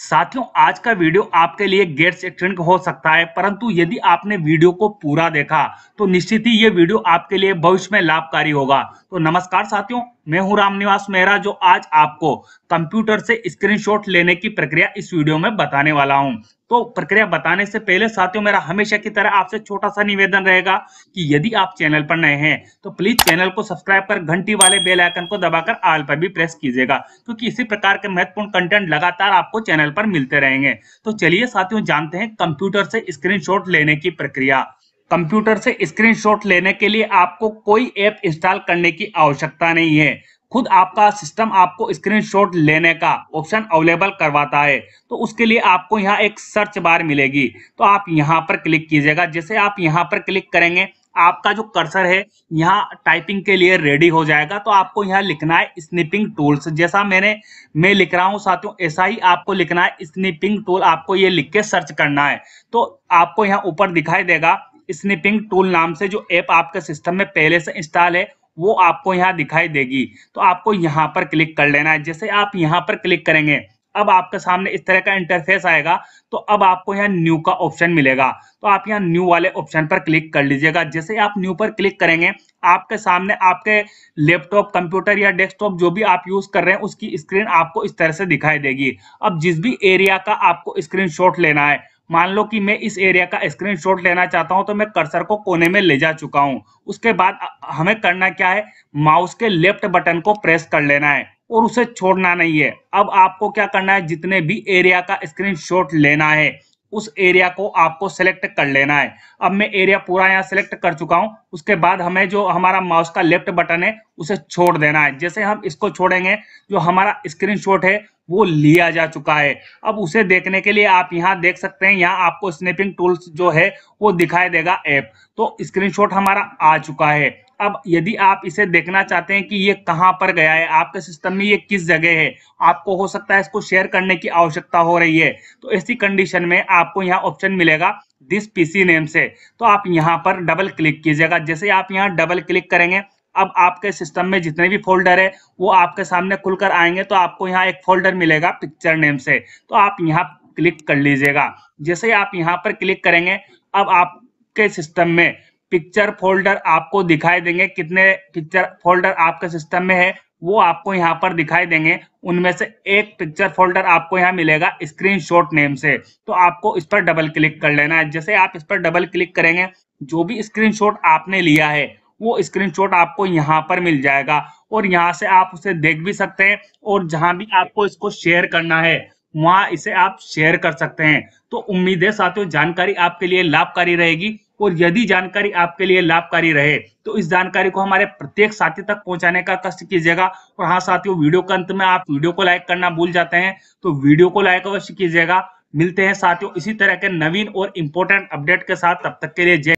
साथियों आज का वीडियो आपके लिए गेट सेक्शन का हो सकता है परंतु यदि आपने वीडियो को पूरा देखा तो निश्चित ही ये वीडियो आपके लिए भविष्य में लाभकारी होगा तो नमस्कार साथियों मैं हूं रामनिवास मेहरा जो आज आपको कंप्यूटर से स्क्रीनशॉट लेने की प्रक्रिया इस वीडियो में बताने वाला हूं तो प्रक्रिया बताने से पहले साथियों मेरा हमेशा की तरह आपसे छोटा सा निवेदन रहेगा कि यदि आप चैनल पर नए हैं तो प्लीज चैनल को सब्सक्राइब कर घंटी वाले बेल आइकन को दबाकर आल पर भी प्रेस कीजिएगा क्योंकि इसी प्रकार के महत्वपूर्ण कंटेंट लगातार आपको चैनल पर मिलते रहेंगे तो चलिए साथियों जानते हैं कंप्यूटर से स्क्रीन लेने की प्रक्रिया कंप्यूटर से स्क्रीनशॉट लेने के लिए आपको कोई ऐप इंस्टॉल करने की आवश्यकता नहीं है खुद आपका सिस्टम आपको स्क्रीनशॉट लेने का ऑप्शन अवेलेबल करवाता है तो उसके लिए आपको यहाँ एक सर्च बार मिलेगी तो आप यहाँ पर क्लिक कीजिएगा जैसे आप यहाँ पर क्लिक करेंगे आपका जो कर्सर है यहाँ टाइपिंग के लिए रेडी हो जाएगा तो आपको यहाँ लिखना है स्निपिंग टूल्स जैसा मैंने मैं लिख रहा हूँ साथियों ऐसा ही आपको लिखना है स्निपिंग टूल आपको ये लिख के सर्च करना है तो आपको यहाँ ऊपर दिखाई देगा स्निपिंग टूल नाम से जो ऐप आपके सिस्टम में पहले से इंस्टॉल है वो आपको यहाँ दिखाई देगी तो आपको यहाँ पर क्लिक कर लेना है जैसे आप यहाँ पर क्लिक करेंगे अब आपके सामने इस तरह का इंटरफेस आएगा तो अब आपको यहाँ न्यू का ऑप्शन मिलेगा तो आप यहाँ न्यू वाले ऑप्शन पर क्लिक कर लीजिएगा जैसे आप न्यू पर क्लिक करेंगे आपके सामने आपके लैपटॉप कंप्यूटर या डेस्कटॉप जो भी आप यूज कर रहे हैं उसकी स्क्रीन आपको इस तरह से दिखाई देगी अब जिस भी एरिया का आपको स्क्रीन लेना है मान लो कि मैं इस एरिया का स्क्रीनशॉट लेना चाहता हूं तो मैं कर्सर को कोने में ले जा चुका हूं उसके बाद हमें करना क्या है माउस के लेफ्ट बटन को प्रेस कर लेना है और उसे छोड़ना नहीं है अब आपको क्या करना है जितने भी एरिया का स्क्रीनशॉट लेना है उस एरिया को आपको सेलेक्ट कर लेना है अब मैं एरिया पूरा यहाँ सेलेक्ट कर चुका हूँ उसके बाद हमें जो हमारा माउस का लेफ्ट बटन है उसे छोड़ देना है जैसे हम इसको छोड़ेंगे जो हमारा स्क्रीनशॉट है वो लिया जा चुका है अब उसे देखने के लिए आप यहाँ देख सकते हैं यहाँ आपको स्नैपिंग टूल्स जो है वो दिखाई देगा ऐप तो स्क्रीनशॉट हमारा आ चुका है अब यदि आप इसे देखना चाहते हैं कि ये कहाँ पर गया है आपके सिस्टम में ये किस जगह है आपको हो सकता है इसको शेयर करने की आवश्यकता हो रही है तो ऐसी कंडीशन में आपको यहाँ ऑप्शन मिलेगा दिस पीसी नेम से तो आप यहाँ पर डबल क्लिक कीजिएगा जैसे आप यहाँ डबल क्लिक करेंगे अब आपके सिस्टम में जितने भी फोल्डर है वो आपके सामने खुलकर आएंगे तो आपको यहाँ एक फोल्डर मिलेगा पिक्चर नेम से तो आप यहाँ क्लिक कर लीजिएगा जैसे ही आप यहाँ पर क्लिक करेंगे अब आपके सिस्टम में पिक्चर फोल्डर आपको दिखाई देंगे कितने पिक्चर फोल्डर आपके सिस्टम में है वो आपको यहाँ पर दिखाई देंगे उनमें से एक पिक्चर फोल्डर आपको यहाँ मिलेगा स्क्रीनशॉट नेम से तो आपको इस पर डबल क्लिक कर लेना है जैसे आप इस पर डबल क्लिक करेंगे जो भी स्क्रीनशॉट आपने लिया है वो स्क्रीनशॉट आपको यहाँ पर मिल जाएगा और यहाँ से आप उसे देख भी सकते हैं और जहां भी आपको इसको शेयर करना है वहां इसे आप शेयर कर सकते हैं तो उम्मीद है साथियों जानकारी आपके लिए लाभकारी रहेगी और यदि जानकारी आपके लिए लाभकारी रहे तो इस जानकारी को हमारे प्रत्येक साथी तक पहुंचाने का कष्ट कीजिएगा और हाँ साथियों वीडियो के अंत में आप वीडियो को लाइक करना भूल जाते हैं तो वीडियो को लाइक अवश्य कीजिएगा मिलते हैं साथियों इसी तरह के नवीन और इम्पोर्टेंट अपडेट के साथ तब तक के लिए जय